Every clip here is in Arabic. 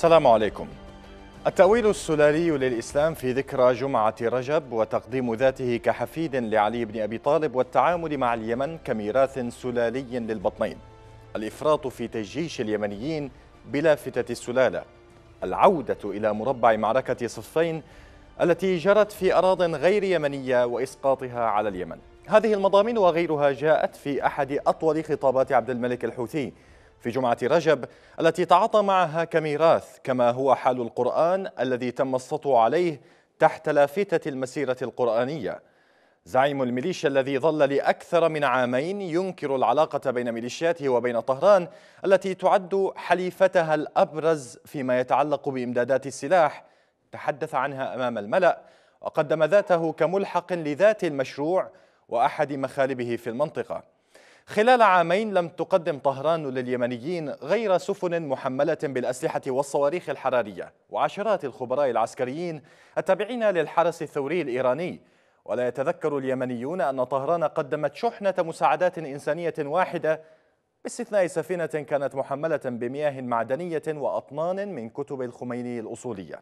السلام عليكم التأويل السلالي للإسلام في ذكرى جمعة رجب وتقديم ذاته كحفيد لعلي بن أبي طالب والتعامل مع اليمن كميراث سلالي للبطنين الإفراط في تجيش اليمنيين بلافتة السلالة العودة إلى مربع معركة صفين التي جرت في أراض غير يمنية وإسقاطها على اليمن هذه المضامين وغيرها جاءت في أحد أطول خطابات عبد الملك الحوثي في جمعة رجب التي تعاطى معها كميراث كما هو حال القرآن الذي تم السطو عليه تحت لافتة المسيرة القرآنية زعيم الميليشيا الذي ظل لأكثر من عامين ينكر العلاقة بين ميليشياته وبين طهران التي تعد حليفتها الأبرز فيما يتعلق بإمدادات السلاح تحدث عنها أمام الملأ وقدم ذاته كملحق لذات المشروع وأحد مخالبه في المنطقة خلال عامين لم تقدم طهران لليمنيين غير سفن محملة بالأسلحة والصواريخ الحرارية وعشرات الخبراء العسكريين التابعين للحرس الثوري الإيراني ولا يتذكر اليمنيون أن طهران قدمت شحنة مساعدات إنسانية واحدة باستثناء سفينة كانت محملة بمياه معدنية وأطنان من كتب الخميني الأصولية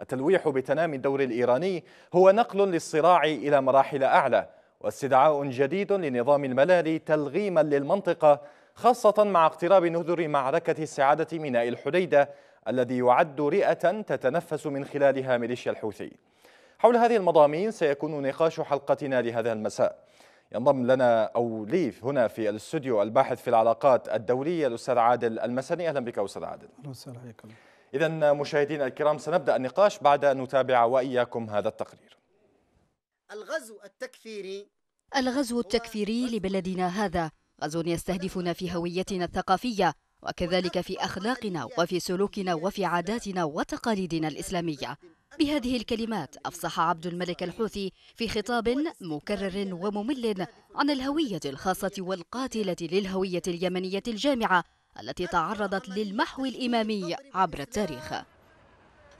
التلويح بتنامي الدور الإيراني هو نقل للصراع إلى مراحل أعلى واستدعاء جديد لنظام الملالي تلغيما للمنطقة خاصة مع اقتراب نذر معركة السعادة ميناء الحديدة الذي يعد رئة تتنفس من خلالها ميليشيا الحوثي حول هذه المضامين سيكون نقاش حلقتنا لهذا المساء ينضم لنا أو ليف هنا في الاستوديو الباحث في العلاقات الدولية الأستاذ عادل المسني أهلا بك أستاذ عادل أهلا إذا مشاهدينا الكرام سنبدأ النقاش بعد أن نتابع وإياكم هذا التقرير الغزو التكفيري الغزو التكفيري لبلدنا هذا غزو يستهدفنا في هويتنا الثقافية وكذلك في أخلاقنا وفي سلوكنا وفي عاداتنا وتقاليدنا الإسلامية بهذه الكلمات أفصح عبد الملك الحوثي في خطاب مكرر وممل عن الهوية الخاصة والقاتلة للهوية اليمنية الجامعة التي تعرضت للمحو الإمامي عبر التاريخ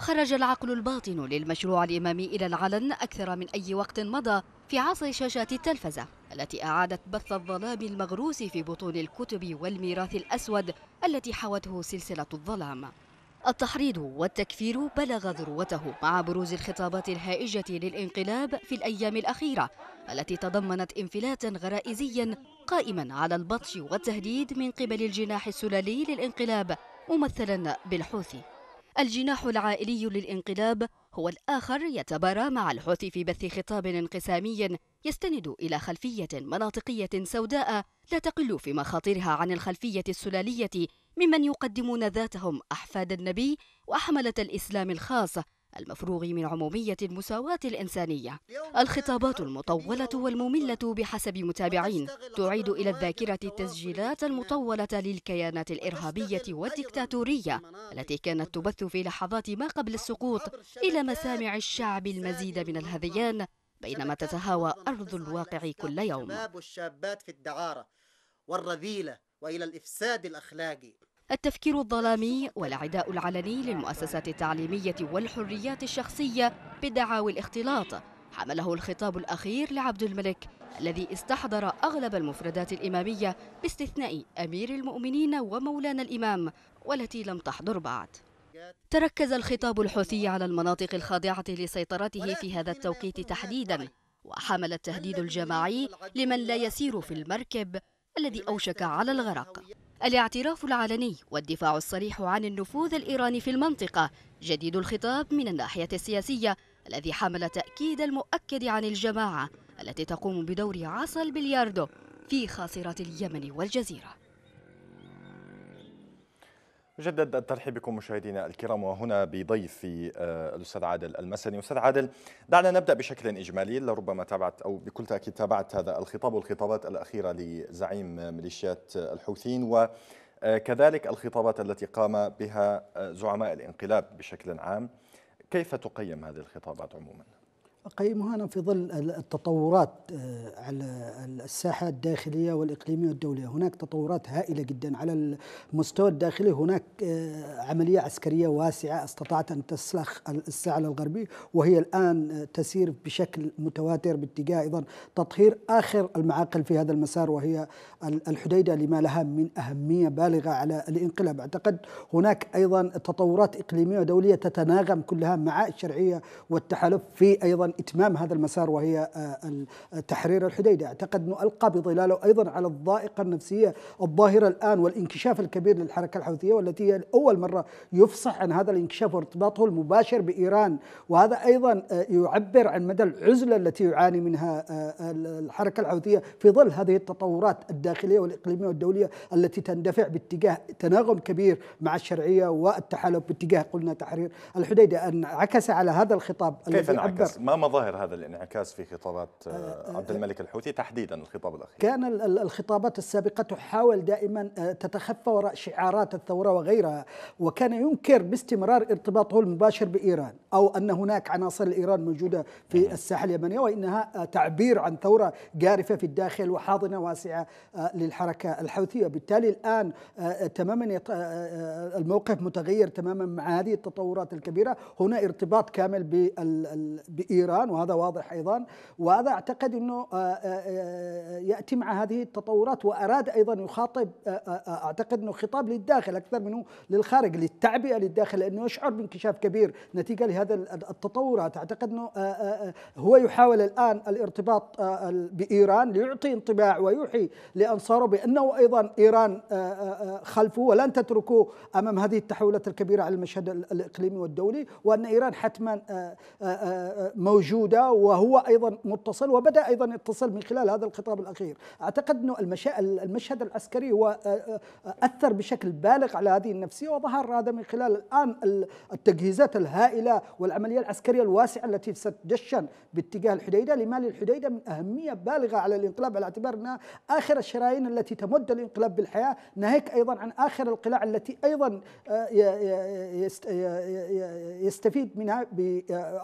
خرج العقل الباطن للمشروع الإمامي إلى العلن أكثر من أي وقت مضى في عصر شاشات التلفزة التي أعادت بث الظلام المغروس في بطون الكتب والميراث الأسود التي حوته سلسلة الظلام التحريض والتكفير بلغ ذروته مع بروز الخطابات الهائجة للانقلاب في الأيام الأخيرة التي تضمنت انفلاتا غرائزيا قائما على البطش والتهديد من قبل الجناح السلالي للانقلاب ممثلا بالحوثي الجناح العائلي للانقلاب هو الآخر يتبارى مع الحوثي في بث خطاب انقسامي يستند إلى خلفية مناطقية سوداء لا تقل في مخاطرها عن الخلفية السلالية ممن يقدمون ذاتهم أحفاد النبي وأحملة الإسلام الخاص المفروغ من عمومية المساواة الإنسانية الخطابات المطولة والمملة بحسب متابعين تعيد إلى الذاكرة التسجيلات المطولة للكيانات الإرهابية والدكتاتورية التي كانت تبث في لحظات ما قبل السقوط إلى مسامع الشعب المزيد من الهذيان بينما تتهاوى أرض الواقع كل يوم والشابات في الدعارة والرذيلة وإلى الإفساد الأخلاقي التفكير الظلامي والعداء العلني للمؤسسات التعليمية والحريات الشخصية بدعاوي الاختلاط حمله الخطاب الأخير لعبد الملك الذي استحضر أغلب المفردات الإمامية باستثناء أمير المؤمنين ومولانا الإمام والتي لم تحضر بعد تركز الخطاب الحوثي على المناطق الخاضعة لسيطرته في هذا التوقيت تحديدا وحمل التهديد الجماعي لمن لا يسير في المركب الذي أوشك على الغرق الاعتراف العلني والدفاع الصريح عن النفوذ الإيراني في المنطقة جديد الخطاب من الناحية السياسية الذي حمل تأكيد المؤكد عن الجماعة التي تقوم بدور عصا البلياردو في خاصرة اليمن والجزيرة جدد الترحيب بكم مشاهدينا الكرام وهنا بضيفي آه، الاستاذ عادل المسني استاذ عادل دعنا نبدا بشكل اجمالي لربما تابعت او بكل تاكيد تابعت هذا الخطاب والخطابات الاخيره لزعيم ميليشيات الحوثيين وكذلك الخطابات التي قام بها آه، زعماء الانقلاب بشكل عام كيف تقيم هذه الخطابات عموما أقيمها أنا في ظل التطورات آه، على الساحة الداخلية والإقليمية والدولية هناك تطورات هائلة جدا على المستوى الداخلي هناك آه، عملية عسكرية واسعة استطاعت أن تسلخ الساحل الغربي وهي الآن آه، تسير بشكل متواتر باتجاه أيضا تطهير آخر المعاقل في هذا المسار وهي الحديدة لما لها من أهمية بالغة على الانقلاب أعتقد هناك أيضا تطورات إقليمية ودولية تتناغم كلها مع الشرعية والتحالف في أيضا إتمام هذا المسار وهي آه، تحرير الحديدة أعتقد أنه ألقى بظلاله أيضا على الضائقة النفسية الظاهرة الآن والانكشاف الكبير للحركة الحوثية والتي هي أول مرة يفصح عن هذا الانكشاف وارتباطه المباشر بإيران وهذا أيضا آه، يعبر عن مدى العزلة التي يعاني منها آه، الحركة الحوثية في ظل هذه التطورات الداخلية والإقليمية والدولية التي تندفع باتجاه تناغم كبير مع الشرعية والتحالف باتجاه قلنا تحرير الحديدة أن عكس على هذا الخطاب كيف الذي عبر ما مظاهر هذا الانعكاس في خطابات آه، آه، آه، عبد الملك الحوثي تحديدا الخطاب الاخير كان الخطابات السابقه تحاول دائما تتخفى وراء شعارات الثوره وغيرها وكان ينكر باستمرار ارتباطه المباشر بايران او ان هناك عناصر الايران موجوده في الساحه اليمنيه وانها تعبير عن ثوره جارفه في الداخل وحاضنه واسعه للحركه الحوثيه بالتالي الان تماما الموقف متغير تماما مع هذه التطورات الكبيره هنا ارتباط كامل بايران الآن وهذا واضح أيضا وهذا أعتقد أنه يأتي مع هذه التطورات وأراد أيضا يخاطب أعتقد أنه خطاب للداخل أكثر منه للخارج للتعبئة للداخل لأنه يشعر بانكشاف كبير نتيجة لهذا التطورات أعتقد أنه هو يحاول الآن الارتباط بإيران ليعطي انطباع ويوحي لأنصاره بأنه أيضا إيران خلفه ولن تتركه أمام هذه التحولات الكبيرة على المشهد الإقليمي والدولي وأن إيران حتما موجودة وهو أيضا متصل وبدأ أيضا يتصل من خلال هذا الخطاب الأخير أعتقد أنه المشهد العسكري هو آه، آه، أثر بشكل بالغ على هذه النفسية وظهر هذا من خلال الآن التجهيزات الهائلة والعملية العسكرية الواسعة التي ستدشن باتجاه الحديدة لما للحديدة من أهمية بالغة على الانقلاب على اعتبار أنها آخر الشرايين التي تمد الانقلاب بالحياة ناهيك أيضا عن آخر القلاع التي أيضا آه، يستفيد منها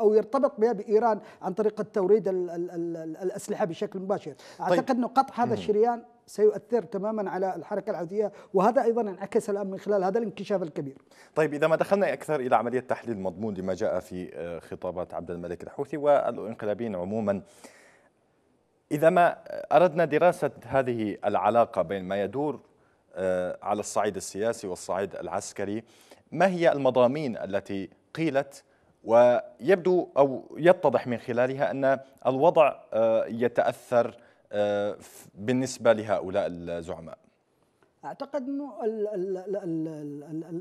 أو يرتبط بها بإيران إيران عن طريق التوريد الأسلحة بشكل مباشر طيب. أعتقد طيب. أنه قطع هذا الشريان سيؤثر تماما على الحركة العودية وهذا أيضا انعكس الآن من خلال هذا الانكشاف الكبير طيب إذا ما دخلنا أكثر إلى عملية تحليل مضمون لما جاء في آه، خطابات عبد الملك الحوثي والانقلابيين عموما إذا ما أردنا دراسة هذه العلاقة بين ما يدور آه، على الصعيد السياسي والصعيد العسكري ما هي المضامين التي قيلت ويبدو أو يتضح من خلالها أن الوضع آه، يتأثر آه، بالنسبة لهؤلاء الزعماء اعتقد انه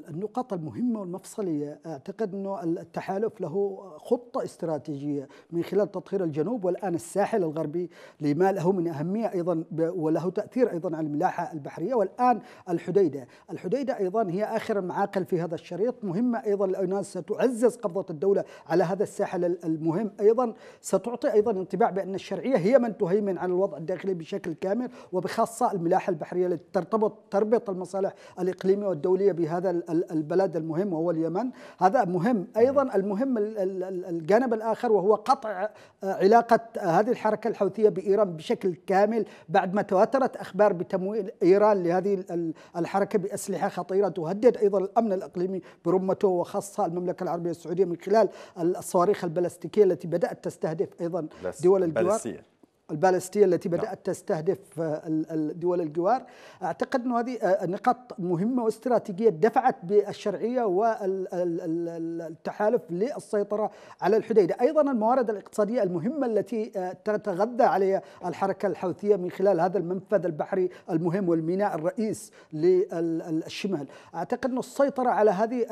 النقاط المهمه والمفصليه اعتقد انه التحالف له خطه استراتيجيه من خلال تطهير الجنوب والان الساحل الغربي لما له من اهميه ايضا وله تاثير ايضا على الملاحه البحريه والان الحديده، الحديده ايضا هي اخر المعاقل في هذا الشريط مهمه ايضا لانها ستعزز قبضه الدوله على هذا الساحل المهم ايضا ستعطي ايضا انطباع بان الشرعيه هي من تهيمن على الوضع الداخلي بشكل كامل وبخاصه الملاحه البحريه التي ترتبط تربط المصالح الإقليمية والدولية بهذا البلد المهم وهو اليمن هذا مهم أيضا نعم. المهم الجانب الآخر وهو قطع آه، علاقة آه، هذه الحركة الحوثية بإيران بشكل كامل بعد ما تواترت أخبار بتمويل إيران لهذه الحركة بأسلحة خطيرة تهدد أيضا الأمن الإقليمي برمته وخاصة المملكة العربية السعودية من خلال الصواريخ البلاستيكية التي بدأت تستهدف أيضا دول الجوار البالستية التي نعم. بدأت تستهدف آه، دول الجوار أعتقد أن هذه آه، نقاط مهمة واستراتيجية دفعت بالشرعية والتحالف للسيطرة على الحديدة أيضا الموارد الاقتصادية المهمة التي آه، تتغذى عليها الحركة الحوثية من خلال هذا المنفذ البحري المهم والميناء الرئيس للشمال أعتقد أن السيطرة على هذه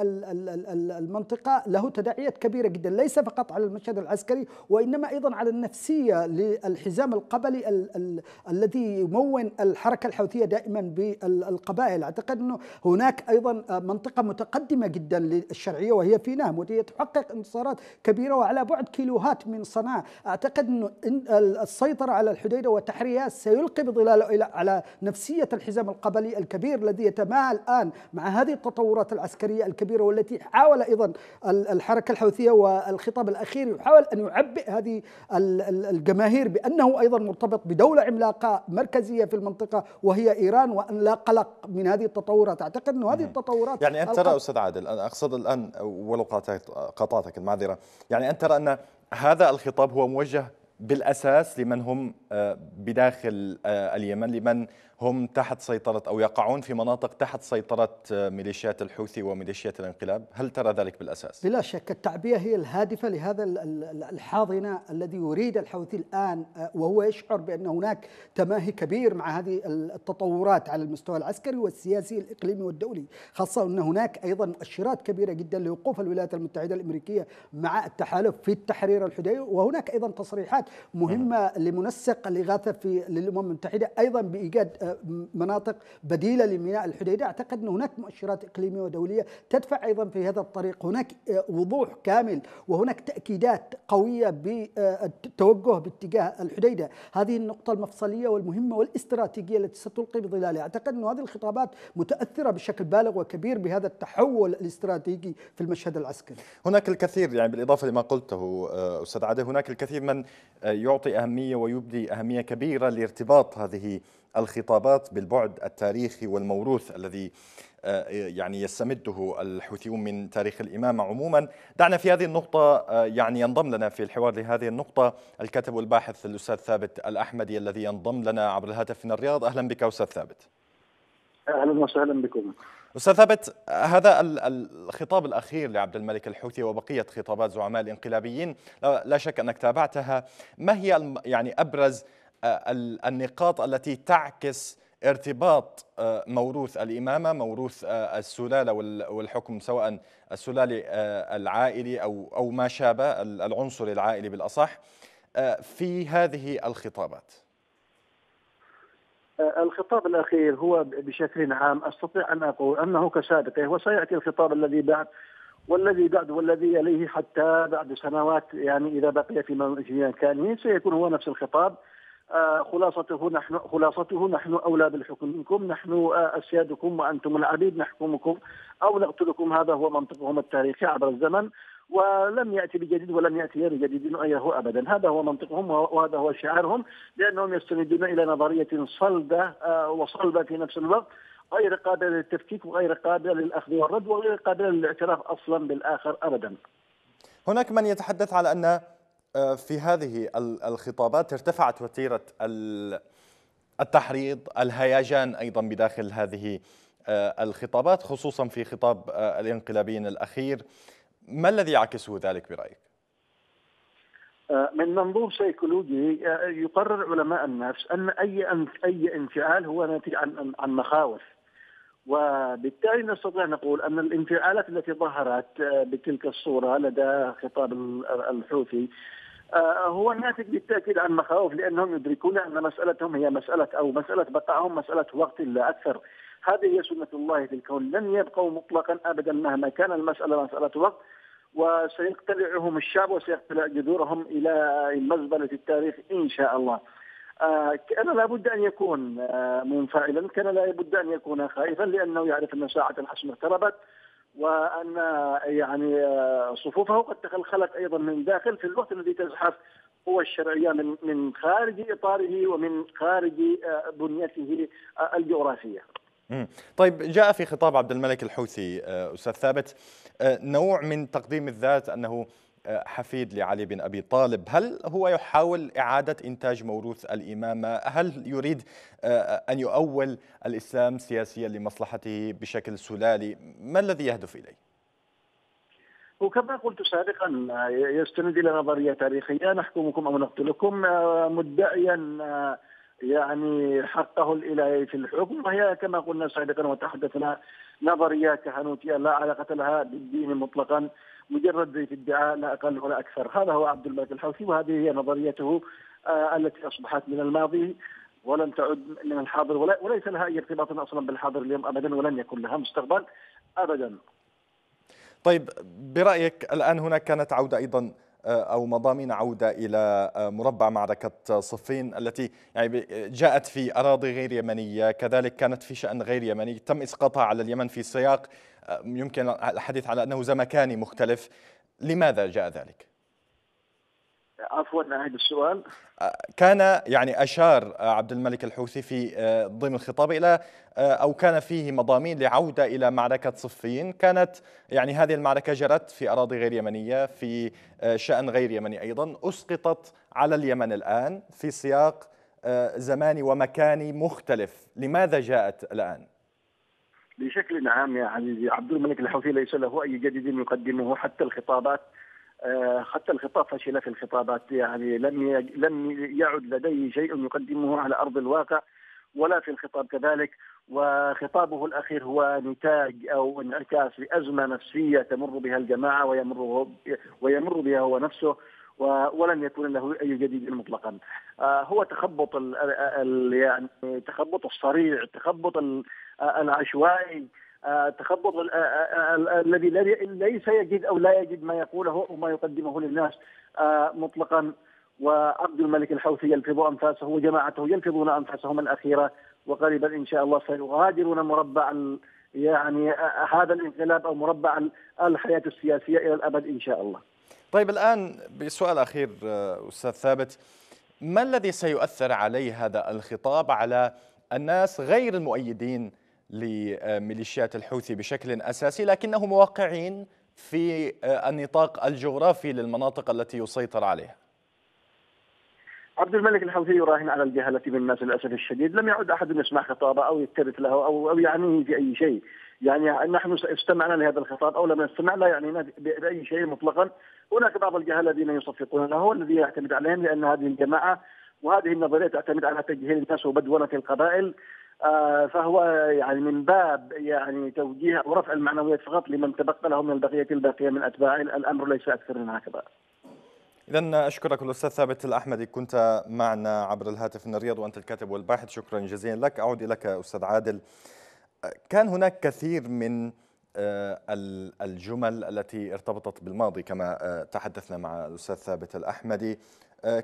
المنطقة له تداعيات كبيرة جدا ليس فقط على المشهد العسكري وإنما أيضا على النفسية للحزام النظام القبلي ال ال الذي يمون الحركة الحوثية دائما بالقبائل أعتقد أنه هناك أيضا منطقة متقدمة جدا للشرعية وهي في نهم وهي تحقق انتصارات كبيرة وعلى بعد كيلوهات من صنعاء أعتقد أنه السيطرة على الحديدة وتحريرها سيلقي بظلاله الى على نفسية الحزام القبلي الكبير الذي يتماهى الآن مع هذه التطورات العسكرية الكبيرة والتي حاول أيضا الحركة الحوثية والخطاب الأخير يحاول أن يعبئ هذه الجماهير بأنه أيضا مرتبط بدولة عملاقة مركزية في المنطقة وهي إيران وأن لا قلق من هذه التطورات أعتقد أن هذه التطورات يعني أنت ترى أستاذ عادل أنا أقصد الآن ولو قاطعتك المعذرة يعني أنت ترى أن هذا الخطاب هو موجه بالاساس لمن هم آه، بداخل آه، اليمن لمن هم تحت سيطرة أو يقعون في مناطق تحت سيطرة آه، ميليشيات الحوثي وميليشيات الانقلاب هل ترى ذلك بالأساس؟ بلا شك التعبئة هي الهادفة لهذا الحاضنة الذي يريد الحوثي الآن آه، وهو يشعر بأن هناك تماهي كبير مع هذه التطورات على المستوى العسكري والسياسي الإقليمي والدولي خاصة أن هناك أيضا مؤشرات كبيرة جدا لوقوف الولايات المتحدة الأمريكية مع التحالف في التحرير الحدودي وهناك أيضا تصريحات مهمة لمنسق الإغاثة في للأمم المتحدة أيضا بإيجاد آه، مناطق بديلة لميناء الحديدة أعتقد أن هناك مؤشرات إقليمية ودولية تدفع أيضا في هذا الطريق هناك آه، وضوح كامل وهناك تأكيدات قوية بالتوجه باتجاه الحديدة هذه النقطة المفصلية والمهمة والاستراتيجية التي ستلقي بظلالها أعتقد أن هذه الخطابات متأثرة بشكل بالغ وكبير بهذا التحول الاستراتيجي في المشهد العسكري هناك الكثير يعني بالإضافة لما قلته آه، أستاذ عادل هناك الكثير من آه، يعطي أهمية ويبدي أهمية كبيرة لارتباط هذه الخطابات بالبعد التاريخي والموروث الذي آه، يعني يستمده الحوثيون من تاريخ الإمامة عموما دعنا في هذه النقطة آه، يعني ينضم لنا في الحوار لهذه النقطة الكاتب والباحث الأستاذ ثابت الأحمدي الذي ينضم لنا عبر الهاتف من الرياض أهلا بك أستاذ ثابت أهلا وسهلا بكم استاذ ثابت هذا الخطاب الاخير لعبد الملك الحوثي وبقيه خطابات زعماء الانقلابيين لا شك انك تابعتها ما هي يعني ابرز آه، النقاط التي تعكس ارتباط آه، موروث الإمامة موروث آه، السلالة والحكم سواء السلالة العائلي أو أو ما شابه العنصر العائلي بالأصح في هذه الخطابات الخطاب الأخير هو بشكل عام أستطيع أن أقول أنه كسابقه وسيأتي الخطاب الذي بعد والذي بعد والذي يليه حتى بعد سنوات يعني إذا بقي في كان سيكون هو نفس الخطاب آه، خلاصته نحن خلاصته نحن اولى بالحكم منكم نحن اسيادكم آه، وانتم العبيد نحكمكم او نقتلكم هذا هو منطقهم التاريخي عبر الزمن ولم ياتي بجديد ولم ياتي غير غيره ابدا، هذا هو منطقهم وهذا هو شعارهم لانهم يستندون الى نظريه صلبه آه، وصلبه في نفس الوقت غير قابله للتفكيك وغير قابله للاخذ والرد وغير قابله للاعتراف اصلا بالاخر ابدا. هناك من يتحدث على ان آه، في هذه الخطابات ارتفعت وتيره التحريض الهيجان ايضا بداخل هذه آه، الخطابات خصوصا في خطاب آه، الانقلابيين الاخير ما الذي يعكسه ذلك برايك؟ من منظور سيكولوجي يقرر علماء النفس ان اي اي انفعال هو ناتج عن عن مخاوف وبالتالي نستطيع نقول ان الانفعالات التي ظهرت آه، بتلك الصوره لدى خطاب الحوثي آه، هو ناتج بالتاكيد عن مخاوف لانهم يدركون ان مسالتهم هي مساله او مساله بقائهم مساله وقت لا اكثر. هذه هي سنه الله في الكون، لن يبقوا مطلقا ابدا مهما كان المساله مساله وقت وسيقتلعهم الشعب وسيقتلع جذورهم الى المزبله التاريخ ان شاء الله. آه، كان لابد ان يكون آه، منفعلا، كان لابد ان يكون خائفا لانه يعرف ان ساعه الحسم اقتربت وان يعني آه، صفوفه قد تخلخلت ايضا من داخل في الوقت الذي تزحف قوى الشرعيه من من خارج اطاره ومن خارج بنيته الجغرافيه. طيب جاء في خطاب عبد الملك الحوثي استاذ ثابت نوع من تقديم الذات انه حفيد لعلي بن أبي طالب هل هو يحاول إعادة إنتاج موروث الإمامة هل يريد آه، آه، أن يؤول الإسلام سياسيا لمصلحته بشكل سلالي ما الذي يهدف إليه؟ وكما قلت سابقا آه، يستند الى نظريه تاريخيه نحكمكم او نقتلكم مدعيا يعني حقه الالهي في الحكم وهي كما قلنا سابقا وتحدثنا نظريه كهنوتيه لا علاقه لها بالدين مطلقا مجرد ادعاء لا اقل ولا اكثر، هذا هو عبد الملك الحوثي وهذه هي نظريته آه، التي اصبحت من الماضي ولم تعد من الحاضر وليس لها اي ارتباط اصلا بالحاضر اليوم ابدا ولن يكون لها مستقبل ابدا. طيب برايك الان هناك كانت عوده ايضا آه، أو مضامين عودة إلى آه، مربع معركة صفين التي يعني جاءت في أراضي غير يمنية كذلك كانت في شأن غير يمني تم إسقاطها على اليمن في سياق آه، يمكن الحديث على أنه زمكاني مختلف لماذا جاء ذلك؟ عفوا هذا السؤال كان يعني اشار عبد الملك الحوثي في آه، ضمن خطابه الى آه، او كان فيه مضامين لعوده الى معركه صفين، كانت يعني هذه المعركه جرت في اراضي غير يمنيه في آه، شان غير يمني ايضا، اسقطت على اليمن الان في سياق زماني ومكاني مختلف، لماذا جاءت الان؟ بشكل عام يا عزيزي عبد الملك الحوثي ليس له اي جديد يقدمه حتى الخطابات آه، حتى الخطاب فشل في الخطابات يعني لم لم يعد لديه شيء يقدمه على ارض الواقع ولا في الخطاب كذلك وخطابه الاخير هو نتاج او انعكاس لازمه نفسيه تمر بها الجماعه ويمر ويمر بها هو نفسه ولن يكون له اي جديد مطلقا. آه، هو تخبط يعني تخبط الصريع، تخبط العشوائي التخبط آه، آه، آه، الذي ليس يجد او لا يجد ما يقوله او ما يقدمه للناس مطلقا وعبد الملك الحوثي يلفظ انفاسه وجماعته يلفظون انفاسهم الاخيره وقريبا ان شاء الله سيغادرون مربع يعني هذا الانقلاب او مربع الحياه السياسيه الى الابد ان شاء الله. طيب الان بسؤال اخير استاذ ثابت ما الذي سيؤثر عليه هذا الخطاب على الناس غير المؤيدين لميليشيات الحوثي بشكل أساسي لكنهم واقعين في آه، النطاق الجغرافي للمناطق التي يسيطر عليها عبد الملك الحوثي يراهن على الجهلة الناس للأسف الشديد لم يعد أحد يسمع خطابه أو يكترث له أو أو يعنيه بأي شيء يعني نحن استمعنا لهذا الخطاب أو لم نستمع لا يعنينا بأي شيء مطلقا هناك بعض الجهلة الذين يصفقون له والذي يعتمد عليهم لأن هذه الجماعة وهذه النظرية تعتمد على تجهيل الناس وبدونة القبائل آه، فهو يعني من باب يعني توجيه ورفع المعنويات فقط لمن تبقى له من البقيه الباقيه من اتباع الامر ليس اكثر من هكذا. إذا أشكرك الأستاذ ثابت الأحمدي كنت معنا عبر الهاتف من الرياض وأنت الكاتب والباحث شكرا جزيلا لك أعود إليك أستاذ عادل كان هناك كثير من آه، الجمل التي ارتبطت بالماضي كما آه، تحدثنا مع الأستاذ ثابت الأحمدي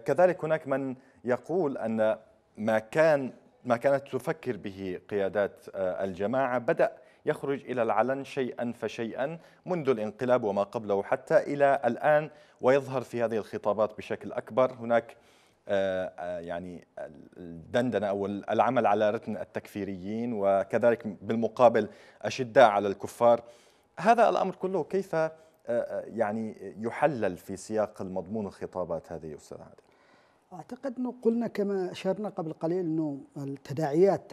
كذلك هناك من يقول أن ما كان ما كانت تفكر به قيادات آه، الجماعة بدأ يخرج إلى العلن شيئا فشيئا منذ الانقلاب وما قبله حتى إلى الآن ويظهر في هذه الخطابات بشكل أكبر هناك آه، آه، يعني الدندنه او العمل على رتن التكفيريين وكذلك بالمقابل اشداء على الكفار هذا الامر كله كيف يعني يحلل في سياق المضمون الخطابات هذه استاذ عادل اعتقد انه قلنا كما اشرنا قبل قليل انه التداعيات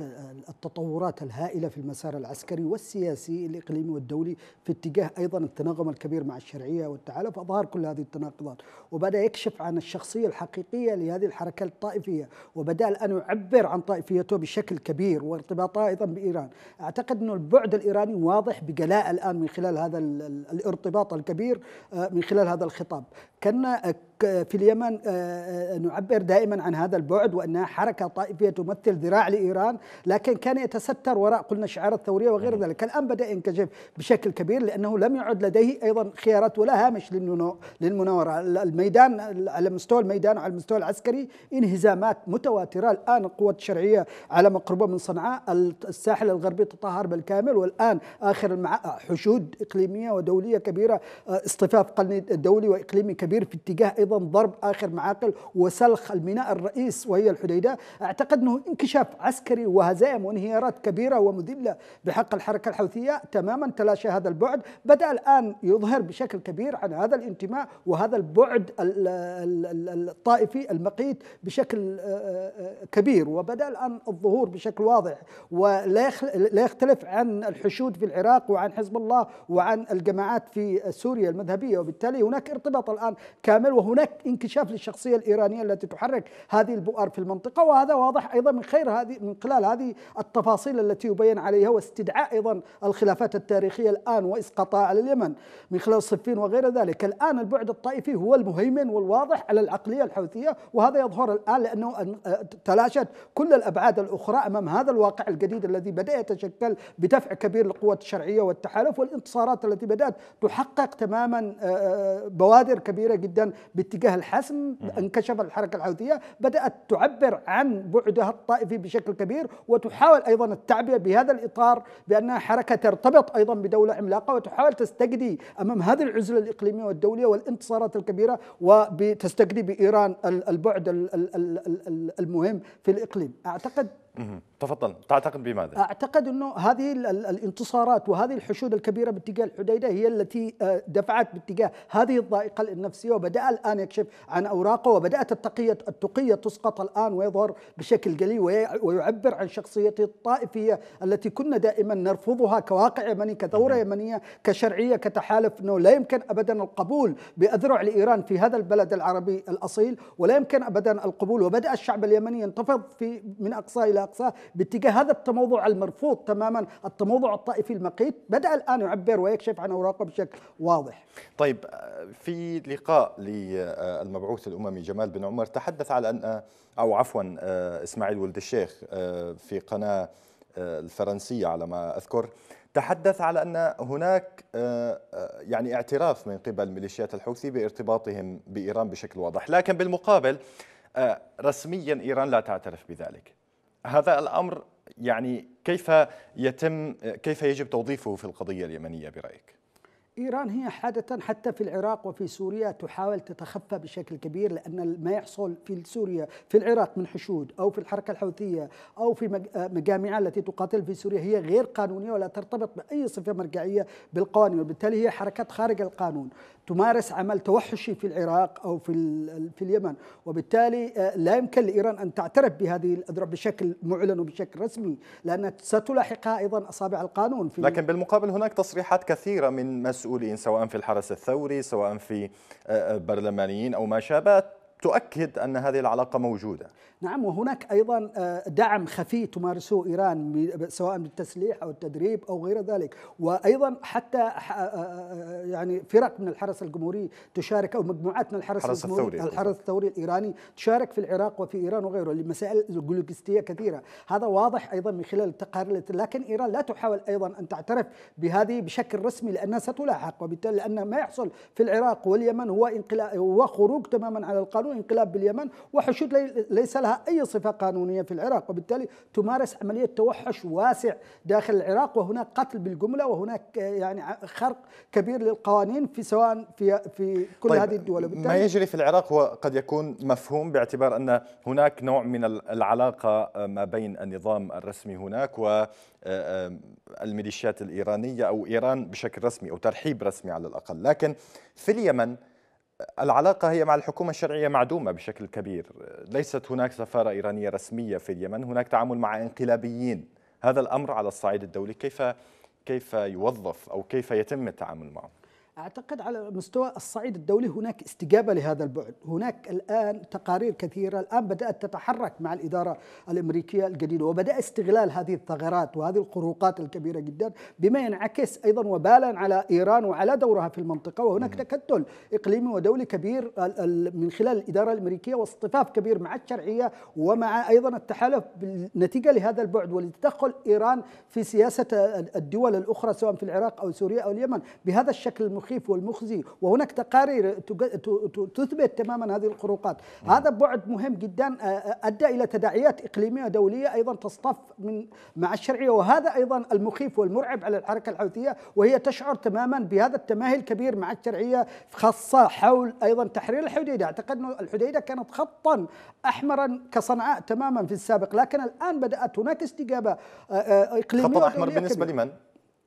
التطورات الهائله في المسار العسكري والسياسي الاقليمي والدولي في اتجاه ايضا التناغم الكبير مع الشرعيه والتعالف اظهر كل هذه التناقضات وبدا يكشف عن الشخصيه الحقيقيه لهذه الحركه الطائفيه وبدا الان يعبر عن طائفيته بشكل كبير وارتباطها ايضا بايران اعتقد انه البعد الايراني واضح بجلاء الان من خلال هذا الارتباط الكبير آه، من خلال هذا الخطاب كان في اليمن آه، آه، نعبر دائما عن هذا البعد وأنها حركة طائفية تمثل ذراع لإيران لكن كان يتستر وراء قلنا شعار الثورية وغير ذلك الآن بدأ ينكشف بشكل كبير لأنه لم يعد لديه أيضا خيارات ولا هامش للمناورة الميدان على مستوى الميدان وعلى المستوى العسكري انهزامات متواترة الآن القوات الشرعية على مقربة من صنعاء الساحل الغربي تطهر بالكامل والآن آخر حشود إقليمية ودولية كبيرة آه، اصطفاف قرني دولي وإقليمي كبير في اتجاه أيضا أيضا ضرب آخر معاقل وسلخ الميناء الرئيس وهي الحديدة أعتقد أنه انكشاف عسكري وهزائم وانهيارات كبيرة ومذلة بحق الحركة الحوثية تماما تلاشى هذا البعد بدأ الآن يظهر بشكل كبير عن هذا الانتماء وهذا البعد الطائفي المقيت بشكل آه، آه، كبير وبدأ الآن الظهور بشكل واضح ولا يختلف عن الحشود في العراق وعن حزب الله وعن الجماعات في سوريا المذهبية وبالتالي هناك ارتباط الآن كامل وهناك هناك انكشاف للشخصيه الايرانيه التي تحرك هذه البؤر في المنطقه وهذا واضح ايضا من خير هذه من خلال هذه التفاصيل التي يبين عليها واستدعاء ايضا الخلافات التاريخيه الان واسقاطها على اليمن من خلال صفين وغير ذلك، الان البعد الطائفي هو المهيمن والواضح على العقليه الحوثيه وهذا يظهر الان لانه أه، تلاشت كل الابعاد الاخرى امام هذا الواقع الجديد الذي بدا يتشكل بدفع كبير للقوات الشرعيه والتحالف والانتصارات التي بدات تحقق تماما أه، أه، بوادر كبيره جدا باتجاه الحسم انكشف الحركة الحوثية بدأت تعبر عن بعدها الطائفي بشكل كبير وتحاول أيضا التعبئة بهذا الإطار بأنها حركة ترتبط أيضا بدولة عملاقة وتحاول تستجدي أمام هذه العزلة الإقليمية والدولية والانتصارات الكبيرة وتستجدي بإيران البعد المهم في الإقليم أعتقد تفضل تعتقد بماذا؟ أعتقد أنه هذه الانتصارات وهذه الحشود الكبيرة باتجاه الحديدة هي التي آه، دفعت باتجاه هذه الضائقة النفسية وبدأ الآن يكشف عن أوراقه وبدأت التقية التقية تسقط الآن ويظهر بشكل جلي ويعبر عن شخصيته الطائفية التي كنا دائما نرفضها كواقع يمني كدورة يمنية كشرعية كتحالف أنه لا يمكن أبدا القبول بأذرع لإيران في هذا البلد العربي الأصيل ولا يمكن أبدا القبول وبدأ الشعب اليمني ينتفض في من أقصاه إلى أقصاه باتجاه هذا التموضع المرفوض تماما التموضع الطائفي المقيت بدأ الآن يعبر ويكشف عن أوراقه بشكل واضح طيب في لقاء للمبعوث الأممي جمال بن عمر تحدث على أن أو عفوا إسماعيل ولد الشيخ في قناة الفرنسية على ما أذكر تحدث على أن هناك يعني اعتراف من قبل ميليشيات الحوثي بارتباطهم بإيران بشكل واضح لكن بالمقابل رسميا إيران لا تعترف بذلك هذا الامر يعني كيف يتم كيف يجب توظيفه في القضيه اليمنيه برايك؟ إيران هي حادة حتى في العراق وفي سوريا تحاول تتخفى بشكل كبير لأن ما يحصل في سوريا في العراق من حشود أو في الحركة الحوثية أو في آه، مجاميع التي تقاتل في سوريا هي غير قانونية ولا ترتبط بأي صفة مرجعية بالقوانين وبالتالي هي حركات خارج القانون تمارس عمل توحشي في العراق أو في, في اليمن وبالتالي آه، لا يمكن لإيران أن تعترف بهذه الأذرع بشكل معلن وبشكل رسمي لأن ستلاحقها أيضا أصابع القانون في لكن بالمقابل هناك تصريحات كثيرة من مسؤولين المسؤولين سواء في الحرس الثوري سواء في آه، آه، برلمانيين أو ما شابه تؤكد أن هذه العلاقة موجودة نعم وهناك أيضا آه، دعم خفي تمارسه إيران سواء بالتسليح أو التدريب أو غير ذلك وأيضا حتى آه، آه، يعني فرق من الحرس الجمهوري تشارك أو مجموعات من الحرس الحرس الثوري الحرس الثوري الإيراني تشارك في العراق وفي إيران وغيره لمسائل لوجستية كثيرة هذا واضح أيضا من خلال التقارير لكن إيران لا تحاول أيضا أن تعترف بهذه بشكل رسمي لأنها ستلاحق وبالتالي لأن ما يحصل في العراق واليمن هو, هو خروج تماما على القانون انقلاب باليمن وحشود ليس لها أي صفة قانونية في العراق وبالتالي تمارس عملية توحش واسع داخل العراق وهناك قتل بالجملة وهناك آه، يعني خرق كبير للقوانين في سواء في في كل طيب هذه الدول وبالتالي ما يجري في العراق هو قد يكون مفهوم باعتبار أن هناك نوع من العلاقة آه، ما بين النظام الرسمي هناك و آه، الميليشيات الإيرانية أو إيران بشكل رسمي أو ترحيب رسمي على الأقل لكن في اليمن العلاقة هي مع الحكومة الشرعية معدومة بشكل كبير ليست هناك سفارة إيرانية رسمية في اليمن هناك تعامل مع انقلابيين هذا الأمر على الصعيد الدولي كيف كيف يوظف أو كيف يتم التعامل معه أعتقد على مستوى الصعيد الدولي هناك استجابة لهذا البعد هناك الآن تقارير كثيرة الآن بدأت تتحرك مع الإدارة الأمريكية الجديدة وبدأ استغلال هذه الثغرات وهذه الخروقات الكبيرة جدا بما ينعكس أيضا وبالا على إيران وعلى دورها في المنطقة وهناك تكتل إقليمي ودولي كبير من خلال الإدارة الأمريكية واصطفاف كبير مع الشرعية ومع أيضا التحالف نتيجة لهذا البعد ولتدخل إيران في سياسة الدول الأخرى سواء في العراق أو سوريا أو اليمن بهذا الشكل المخيف المخيف والمخزي وهناك تقارير تثبت تماما هذه الخروقات هذا بعد مهم جدا أدى إلى تداعيات إقليمية دوليه أيضا تصطف من مع الشرعية وهذا أيضا المخيف والمرعب على الحركة الحوثية وهي تشعر تماما بهذا التماهي الكبير مع الشرعية خاصة حول أيضا تحرير الحديدة أعتقد أن الحديدة كانت خطا أحمرا كصنعاء تماما في السابق لكن الآن بدأت هناك استجابة إقليمية خط أحمر بالنسبة لمن؟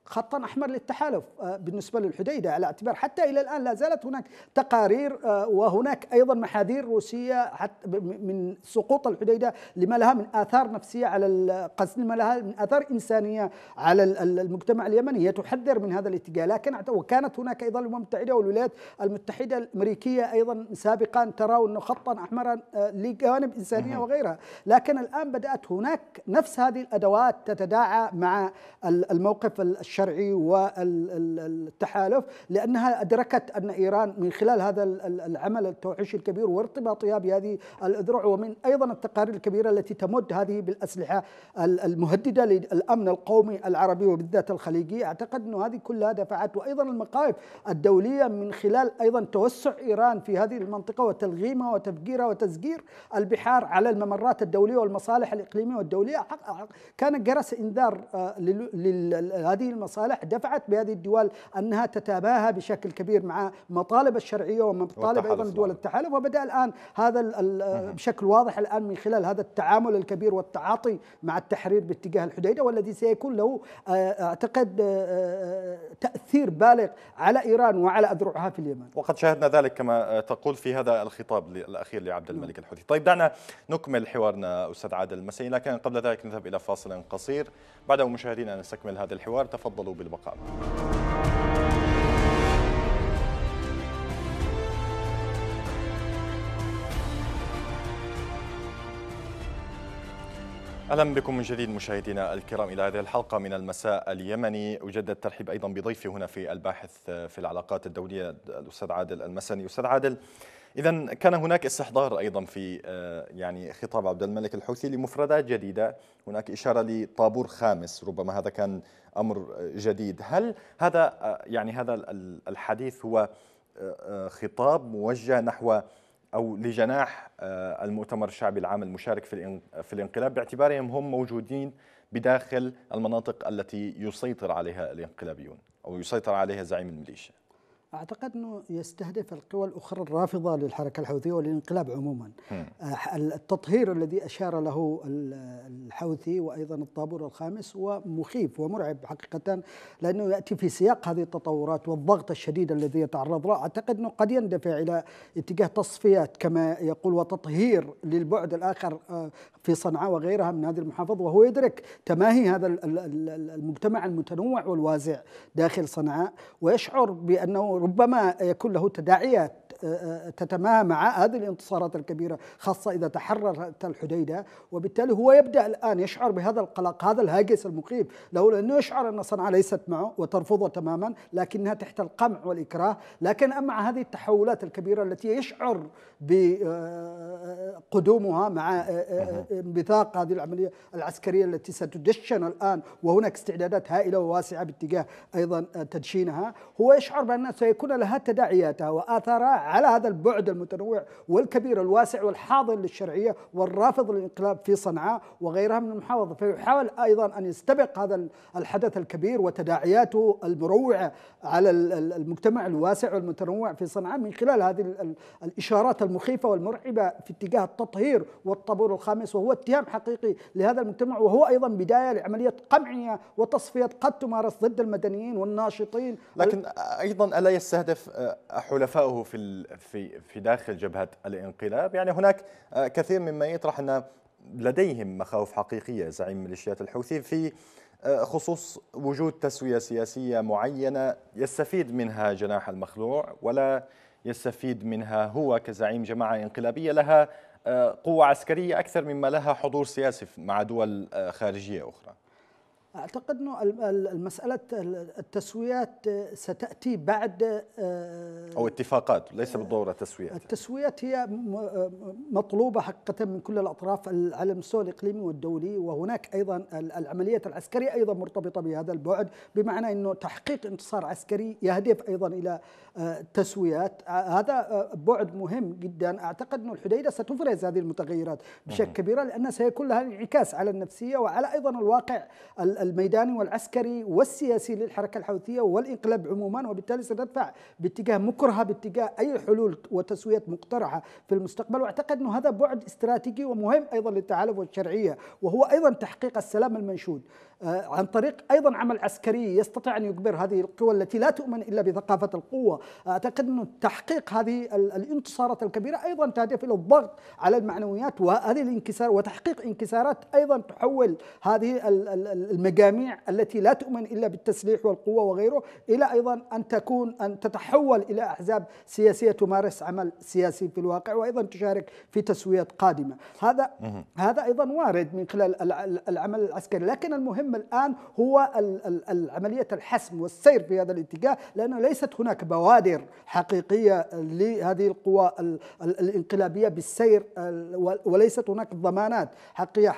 خطا احمر للتحالف آه، بالنسبه للحديده على اعتبار حتى الى الان لا زالت هناك تقارير آه، وهناك ايضا محاذير روسيه حتى من سقوط الحديده لما لها من اثار نفسيه على قصد لما لها من اثار انسانيه على المجتمع اليمني هي تحذر من هذا الاتجاه لكن وكانت هناك ايضا الامم المتحده والولايات المتحده الامريكيه ايضا سابقا ترى انه خطا احمرا آه، لجوانب انسانيه وغيرها لكن الان بدات هناك نفس هذه الادوات تتداعى مع الموقف الشعبي الشرعي والتحالف لأنها أدركت أن إيران من خلال هذا العمل التوحشي الكبير وارتباطها بهذه الأذرع ومن أيضا التقارير الكبيرة التي تمد هذه بالأسلحة المهددة للأمن القومي العربي وبالذات الخليجي أعتقد أن هذه كلها دفعت وأيضا المقايب الدولية من خلال أيضا توسع إيران في هذه المنطقة وتلغيمها وتفجيرها وتسجير البحار على الممرات الدولية والمصالح الإقليمية والدولية كان جرس إنذار آه، لهذه المصالح دفعت بهذه الدول أنها تتباهى بشكل كبير مع مطالب الشرعية ومطالب أيضا دول التحالف وبدأ الآن هذا بشكل واضح الآن من خلال هذا التعامل الكبير والتعاطي مع التحرير باتجاه الحديدة والذي سيكون له آه، أعتقد آه، آه، تأثير بالغ على إيران وعلى أذرعها في اليمن وقد شاهدنا ذلك كما تقول في هذا الخطاب الأخير لعبد نعم. الملك الحوثي طيب دعنا نكمل حوارنا أستاذ عادل المسيني لكن قبل ذلك نذهب إلى فاصل قصير بعده مشاهدينا نستكمل هذا الحوار تفضل تفضلوا بالبقاء اهلا بكم من جديد مشاهدينا الكرام الى هذه الحلقه من المساء اليمني اجدد الترحيب ايضا بضيفي هنا في الباحث في العلاقات الدوليه الاستاذ عادل المسني استاذ عادل إذا كان هناك استحضار أيضا في آه، يعني خطاب عبد الملك الحوثي لمفردات جديدة هناك إشارة لطابور خامس ربما هذا كان أمر جديد هل هذا آه، يعني هذا الحديث هو آه، خطاب موجه نحو أو لجناح المؤتمر الشعبي العام المشارك في الانقلاب باعتبارهم هم موجودين بداخل المناطق التي يسيطر عليها الانقلابيون أو يسيطر عليها زعيم الميليشيا اعتقد انه يستهدف القوى الاخرى الرافضه للحركه الحوثيه وللانقلاب عموما. التطهير الذي اشار له الحوثي وايضا الطابور الخامس هو مخيف ومرعب حقيقه لانه ياتي في سياق هذه التطورات والضغط الشديد الذي يتعرض له، اعتقد انه قد يندفع الى اتجاه تصفيات كما يقول وتطهير للبعد الاخر آه، في صنعاء وغيرها من هذه المحافظ وهو يدرك تماهي هذا المجتمع المتنوع والوازع داخل صنعاء ويشعر بانه ربما يكون له تداعيات تتماهى مع هذه الانتصارات الكبيرة خاصة إذا تحررت الحديدة وبالتالي هو يبدأ الآن يشعر بهذا القلق هذا الهاجس المخيف له لأنه يشعر أن صنعاء ليست معه وترفضه تماما لكنها تحت القمع والإكراه لكن مع هذه التحولات الكبيرة التي يشعر بقدومها آه، مع آه، آه، انبثاق هذه العملية العسكرية التي ستدشن الآن وهناك استعدادات هائلة وواسعة باتجاه أيضا تدشينها هو يشعر بأن سيكون لها تداعياتها وآثارها على هذا البعد المتنوع والكبير الواسع والحاضن للشرعية والرافض للانقلاب في صنعاء وغيرها من المحافظة فيحاول أيضا أن يستبق هذا الحدث الكبير وتداعياته المروعة على المجتمع الواسع والمتنوع في صنعاء من خلال هذه الإشارات المخيفة والمرعبة في اتجاه التطهير والطابور الخامس وهو اتهام حقيقي لهذا المجتمع وهو أيضا بداية لعملية قمعية وتصفية قد تمارس ضد المدنيين والناشطين لكن أيضا ألا يستهدف حلفائه في في في داخل جبهه الانقلاب يعني هناك آه، كثير مما يطرح ان لديهم مخاوف حقيقيه زعيم ميليشيات الحوثي في آه، خصوص وجود تسويه سياسيه معينه يستفيد منها جناح المخلوع ولا يستفيد منها هو كزعيم جماعه انقلابيه لها آه، قوه عسكريه اكثر مما لها حضور سياسي مع دول خارجيه اخرى اعتقد انه المساله التسويات ستاتي بعد آه، او اتفاقات ليس بالضروره تسويات التسويات هي مطلوبه حقيقه من كل الاطراف على المستوى الاقليمي والدولي وهناك ايضا العمليات العسكريه ايضا مرتبطه بهذا البعد بمعنى انه تحقيق انتصار عسكري يهدف ايضا الى آه، تسويات آه، هذا بعد مهم جدا اعتقد انه الحديده ستفرز هذه المتغيرات بشكل كبير لانها سيكون لها انعكاس على النفسيه وعلى ايضا الواقع الميداني والعسكري والسياسي للحركة الحوثية والإنقلاب عموما وبالتالي سندفع باتجاه مكرهة باتجاه أي حلول وتسوية مقترحة في المستقبل وأعتقد أنه هذا بعد استراتيجي ومهم أيضا للتعالف والشرعية وهو أيضا تحقيق السلام المنشود آه، عن طريق ايضا عمل عسكري يستطيع ان يجبر هذه القوى التي لا تؤمن الا بثقافه القوه، اعتقد انه تحقيق هذه الانتصارات الكبيره ايضا تهدف الى الضغط على المعنويات وهذه الانكسار وتحقيق انكسارات ايضا تحول هذه المجاميع التي لا تؤمن الا بالتسليح والقوه وغيره الى ايضا ان تكون ان تتحول الى احزاب سياسيه تمارس عمل سياسي في الواقع وايضا تشارك في تسويات قادمه، هذا هذا ايضا وارد من خلال العمل العسكري، لكن المهم المهم الآن هو عملية الحسم والسير في هذا الاتجاه لأنه ليست هناك بوادر حقيقية لهذه القوى الانقلابية بالسير وليست هناك ضمانات حقيقية